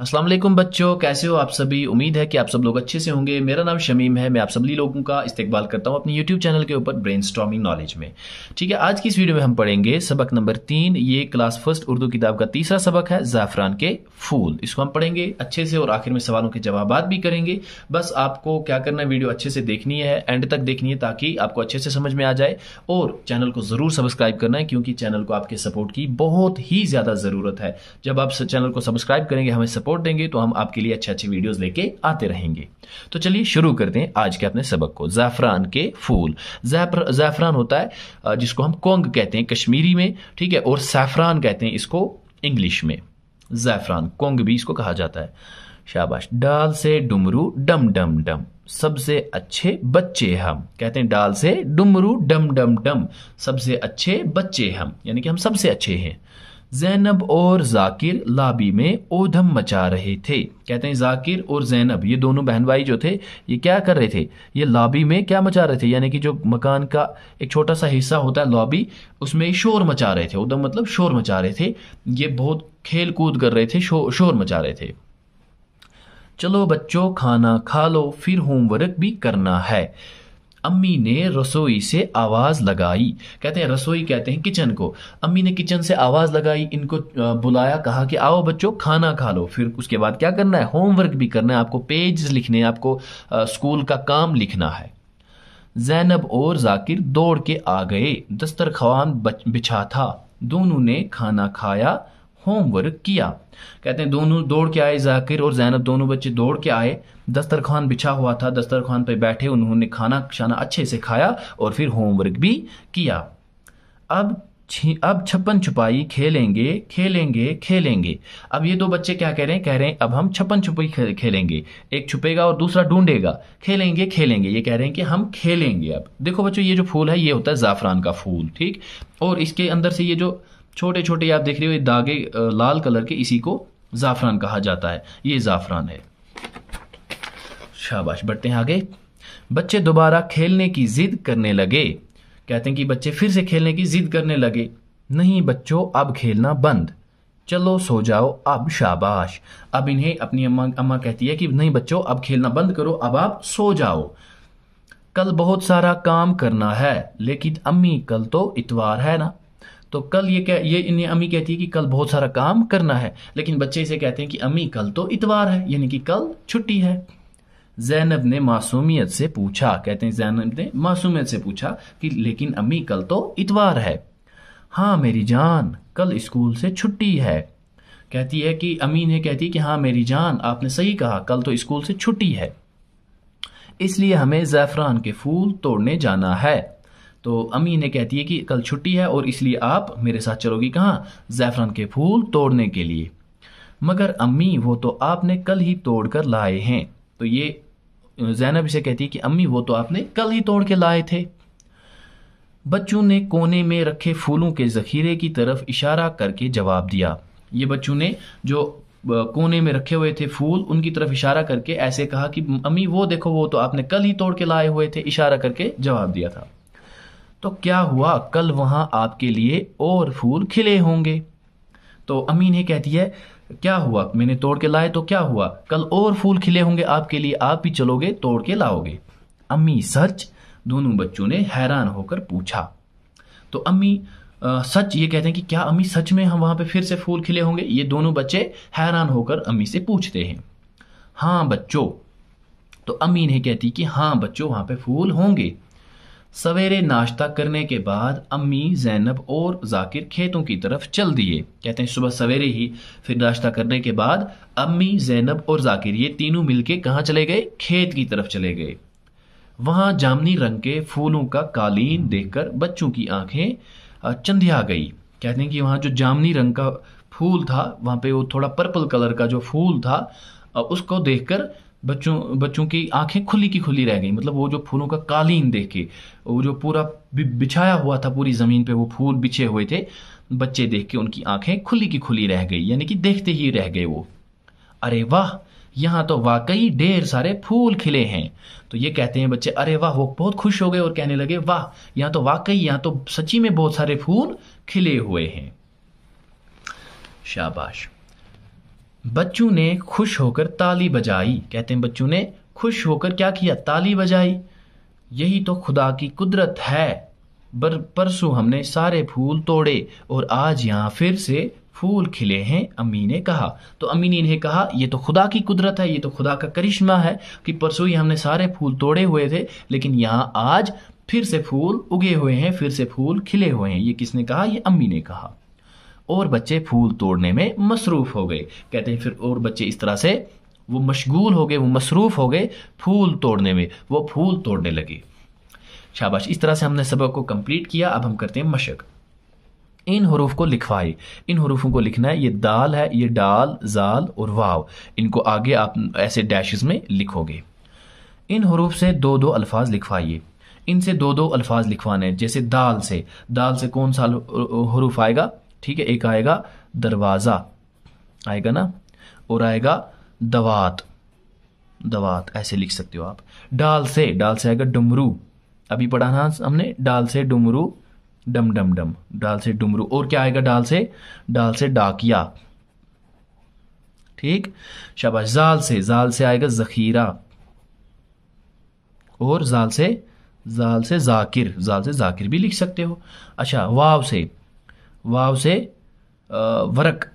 अस्सलाम वालेकुम बच्चों कैसे हो आप सभी उम्मीद है कि आप सब लोग अच्छे से होंगे मेरा नाम शमीम है मैं आप सभी लोगों का इस्तेकबाल करता हूं अपने यूट्यूब चैनल के ऊपर ब्रेन नॉलेज में ठीक है आज की इस वीडियो में हम पढ़ेंगे सबक नंबर तीन ये क्लास फर्स्ट उर्दू किताब का तीसरा सबक है ज़ाफ़रान के फूल इसको हम पढ़ेंगे अच्छे से और आखिर में सवालों के जवाब भी करेंगे बस आपको क्या करना है वीडियो अच्छे से देखनी है एंड तक देखनी है ताकि आपको अच्छे से समझ में आ जाए और चैनल को ज़रूर सब्सक्राइब करना है क्योंकि चैनल को आपके सपोर्ट की बहुत ही ज़्यादा ज़रूरत है जब आप चैनल को सब्सक्राइब करेंगे हमें सपोर्ट सपोर्ट देंगे तो हम आपके लिए अच्छे अच्छे वीडियोस लेके आते रहेंगे तो चलिए शुरू करते हैं आज के अपने सबक को ज़ैफरान के फूल ज़ैफरान होता है जिसको हम कोंग कहते हैं कश्मीरी में ठीक है और सैफरान कहते हैं इसको इंग्लिश में ज़ैफरान कोंग भी इसको कहा जाता है शाबाश डाल से डुमरू डम डम डम सबसे अच्छे बच्चे हम कहते हैं डाल से डुमरू डम डम डम सबसे अच्छे बच्चे हम यानी कि हम सबसे अच्छे हैं जैनब और जाकिर लाबी में ओधम मचा रहे थे कहते हैं जाकिर और जैनब ये दोनों बहन भाई जो थे ये क्या कर रहे थे ये लॉबी में क्या मचा रहे थे यानी कि जो मकान का एक छोटा सा हिस्सा होता है लॉबी उसमें शोर मचा रहे थे ओधम मतलब शोर मचा रहे थे ये बहुत खेल कूद कर रहे थे शो, शोर मचा रहे थे चलो बच्चों खाना खा लो फिर होमवर्क भी करना है अम्मी ने रसोई से आवाज़ लगाई कहते हैं रसोई कहते हैं किचन को अम्मी ने किचन से आवाज़ लगाई इनको बुलाया कहा कि आओ बच्चों खाना खा लो फिर उसके बाद क्या करना है होमवर्क भी करना है आपको पेज लिखने आपको स्कूल का काम लिखना है जैनब और जाकिर दौड़ के आ गए दस्तरखान बिछा था दोनों ने खाना खाया होमवर्क किया कहते हैं दोनों दौड़ के आए जाकिर और जैनब दोनों बच्चे दौड़ के आए दस्तरखान बिछा हुआ था दस्तरखान पर बैठे उन्होंने खाना खाना अच्छे से खाया और फिर होमवर्क भी किया अब अब छप्पन छुपाई खेलेंगे खेलेंगे खेलेंगे अब ये दो बच्चे क्या कह रहे हैं कह रहे हैं अब हम छप्पन छुपाई खेलेंगे एक छुपेगा और दूसरा ढूंढेगा खेलेंगे खेलेंगे ये कह रहे हैं कि हम खेलेंगे अब देखो बच्चों ये जो फूल है ये होता है ज़ाफ़रान का फूल ठीक और इसके अंदर से ये जो छोटे छोटे आप देख रहे हो ये दागे लाल कलर के इसी को ज़ाफ़रान कहा जाता है ये ज़ाफ़रान है शाबाश बढ़ते हैं आगे बच्चे दोबारा खेलने की ज़िद करने लगे कहते हैं कि बच्चे फिर से खेलने की ज़िद करने लगे नहीं बच्चों अब खेलना बंद चलो सो जाओ अब शाबाश अब इन्हें अपनी अम्मा अम्मा कहती है कि नहीं बच्चों अब खेलना बंद करो अब आप सो जाओ कल बहुत सारा काम करना है लेकिन अम्मी कल तो इतवार है ना तो कल ये कह ये इन्हें अम्मी कहती है कि कल बहुत सारा काम करना है लेकिन बच्चे इसे कहते हैं कि अम्मी कल तो इतवार है यानी कि कल छुट्टी है जैनब ने मासूमियत से पूछा कहते हैं जैनब ने मासूमियत से पूछा कि लेकिन अम्मी कल तो इतवार है हाँ मेरी जान कल स्कूल से छुट्टी है कहती है कि अम्मी ने कहती है कि हाँ मेरी जान आपने सही कहा कल तो स्कूल से छुट्टी है इसलिए हमें ज़ैफ़रान के फूल तोड़ने जाना है तो अम्मी इन्हें कहती है कि कल छुट्टी है और इसलिए आप मेरे साथ चलोगी कहाँ ज़ैफ़रान के फूल तोड़ने के लिए मगर अम्मी वो तो आपने कल ही तोड़ कर लाए हैं तो ये जैनब इसे कहती है कि अम्मी वो तो आपने कल ही तोड़ के लाए थे बच्चों ने कोने में रखे फूलों के ज़खीरे की तरफ इशारा करके जवाब दिया ये बच्चों ने जो कोने में रखे हुए थे फूल उनकी तरफ इशारा करके ऐसे कहा कि अम्मी वो देखो वो तो आपने कल ही तोड़ के लाए हुए थे इशारा करके जवाब दिया था तो क्या हुआ कल वहाँ आपके लिए और फूल खिले होंगे तो अमीन ने कहती है क्या हुआ मैंने तोड़ के लाए तो क्या हुआ कल और फूल खिले होंगे आपके लिए आप भी चलोगे तोड़ के लाओगे अम्मी सच दोनों बच्चों ने हैरान होकर पूछा तो अम्मी आ, सच ये कहते हैं कि क्या अम्मी सच में हम वहां पे फिर से फूल खिले होंगे ये दोनों बच्चे हैरान होकर अम्मी से पूछते हैं हाँ बच्चों तो अम्मी ने कहती कि हाँ बच्चों वहां पे फूल होंगे सवेरे नाश्ता करने के बाद अम्मी जैनब और जाकिर खेतों की तरफ चल दिए कहते हैं सुबह सवेरे ही फिर नाश्ता करने के बाद अम्मी जैनब और जाकिर ये तीनों मिलके कहाँ चले गए खेत की तरफ चले गए वहां जामनी रंग के फूलों का कालीन देखकर बच्चों की आंखें चंदिया गई कहते हैं कि वहाँ जो जामनी रंग का फूल था वहां पे वो थोड़ा पर्पल कलर का जो फूल था उसको देखकर बच्चों बच्चों की आंखें खुली की खुली रह गई मतलब वो जो फूलों का कालीन देख के वो जो पूरा बिछाया हुआ था पूरी ज़मीन पे वो फूल बिछे हुए थे बच्चे देख के उनकी आंखें खुली की खुली रह गई यानी कि देखते ही रह गए वो अरे वाह यहाँ तो वाकई ढेर सारे फूल खिले हैं तो ये कहते हैं बच्चे अरे वाह वो बहुत खुश हो गए और कहने लगे वाह यहाँ तो वाकई यहाँ तो सच्ची में बहुत सारे फूल खिले हुए हैं शाबाश बच्चों ने खुश होकर ताली बजाई कहते हैं बच्चों ने खुश होकर क्या किया ताली बजाई यही तो खुदा की कुदरत है बर परसों हमने सारे फूल तोड़े और आज यहाँ फिर से फूल खिले हैं अम्मी ने कहा तो अम्मी ने इन्हें कहा ये तो खुदा की कुदरत है ये तो खुदा का करिश्मा है कि परसों ही हमने सारे फूल तोड़े हुए थे लेकिन यहाँ आज फिर से फूल उगे हुए हैं फिर से फूल खिले हुए हैं ये किसने कहा ये अम्मी ने कहा और बच्चे फूल तोड़ने में मसरूफ़ हो गए कहते हैं फिर और बच्चे इस तरह से वो मशगूल हो गए वो मसरूफ़ हो गए फूल तोड़ने में वो फूल तोड़ने लगे शाबाश इस तरह से हमने सबक को कंप्लीट किया अब हम करते हैं मशक इन हरूफ को लिखवाए इन हरूफों को लिखना है ये दाल है ये डाल जाल और वाव इनको आगे आप ऐसे डैशेस में लिखोगे इन हरूफ से दो दो अल्फाज लिखवाइए इनसे दो दो अल्फाज लिखवाने जैसे दाल से दाल से कौन सा हरूफ आएगा ठीक है एक आएगा दरवाज़ा आएगा ना और आएगा दवात दवात ऐसे लिख सकते हो आप डाल से डाल से आएगा डमरू अभी पढ़ा ना हमने डाल से डमरू डम डम डम डाल से डुमरू और क्या आएगा डाल से डाल से डाकिया ठीक शाबाश जाल से जाल से आएगा जखीरा और जाल से जाल से जाकिर जाल से जाकिर भी लिख सकते हो अच्छा वाव से वाव से वरक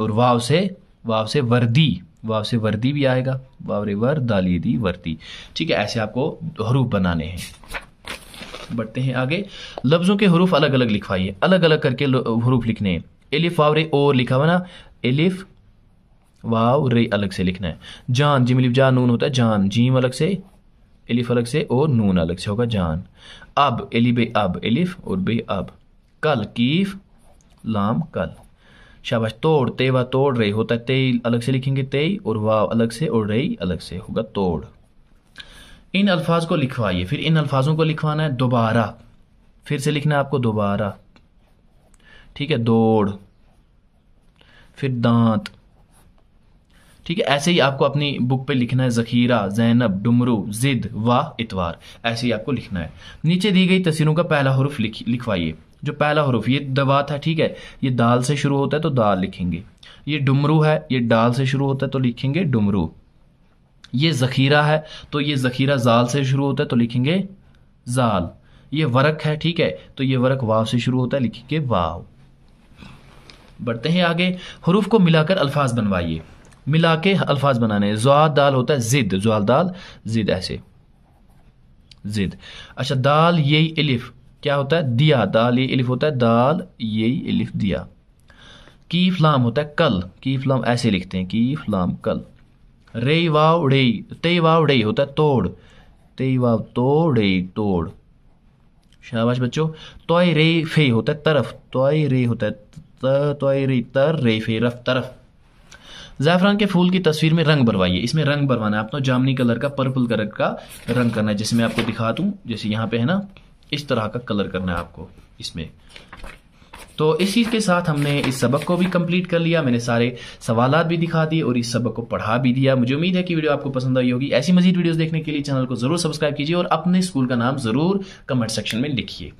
और वाव से वाव से वर्दी वाव से वर्दी भी आएगा वावरे वर दाली दी वर्दी ठीक है ऐसे आपको हरूफ बनाने हैं बढ़ते हैं आगे लफ्ज़ों के हरूफ अलग अलग लिखवाइए अलग अलग करके हरूफ लिखने हैं एलिफ वावरे और ओ लिखा हुआ ना एलिफ वाव रे अलग से लिखना है जान लिफ जान नून होता है जान जीम अलग से एलिफ अलग से और नून अलग से होगा जान अब एली बे अब एलिफ और बे अब कल कीफ लाम कल शाबाश तोड़ ते वाह तोड़ रही होता है तेई अलग से लिखेंगे तेई और वाह अलग से और रई अलग से होगा तोड़ इन अल्फाज को लिखवाइए फिर इन अल्फाजों को लिखवाना है दोबारा फिर से लिखना है आपको दोबारा ठीक है दौड़ फिर दांत ठीक है ऐसे ही आपको अपनी बुक पे लिखना है जखीरा जैनब डुमरू जिद वाह इतवार ऐसे ही आपको लिखना है नीचे दी गई तस्वीरों का पहला हरूफ लिख लिखवाइए जो पहला हरूफ ये दवा था ठीक है ये दाल से शुरू होता है तो दाल लिखेंगे ये डुमरू है ये डाल से शुरू होता है तो लिखेंगे डुमरू ये जखीरा है तो ये जखीरा जाल से शुरू होता है तो लिखेंगे जाल ये वरक है ठीक है तो ये वरक वाव से शुरू होता है लिखेंगे वाव बढ़ते हैं आगे हरूफ को मिलाकर अल्फाज बनवाइए मिला के अल्फाज बनाने हैं जुआद दाल होता है जिद जुआल दाल जिद ऐसे जिद अच्छा दाल यही इलिफ क्या होता है दिया दाल ये इलिफ होता है दाल यही इलिफ दिया कीफ लाम होता है कल की लाम ऐसे लिखते हैं कीफ लाम कल रे वाव रे ते वाव रे होता है तोड़ ते वाव तोड़ रे तोड़ शाबाश बच्चों तोय रे फे होता है तरफ तोय रे होता है तोय रे तर रे फे रफ तरफ ज़ैफ़रान के फूल की तस्वीर में रंग भरवाइए इसमें रंग भरवाना है आपको जामनी कलर का पर्पल कलर का रंग करना है जैसे मैं आपको दिखा दूं जैसे यहाँ पे है ना इस तरह का कलर करना है आपको इसमें तो इस चीज़ के साथ हमने इस सबक को भी कंप्लीट कर लिया मैंने सारे सवाल भी दिखा दिए और इस सबक को पढ़ा भी दिया मुझे उम्मीद है कि वीडियो आपको पसंद आई होगी ऐसी मजीद वीडियोस देखने के लिए चैनल को जरूर सब्सक्राइब कीजिए और अपने स्कूल का नाम जरूर कमेंट सेक्शन में लिखिए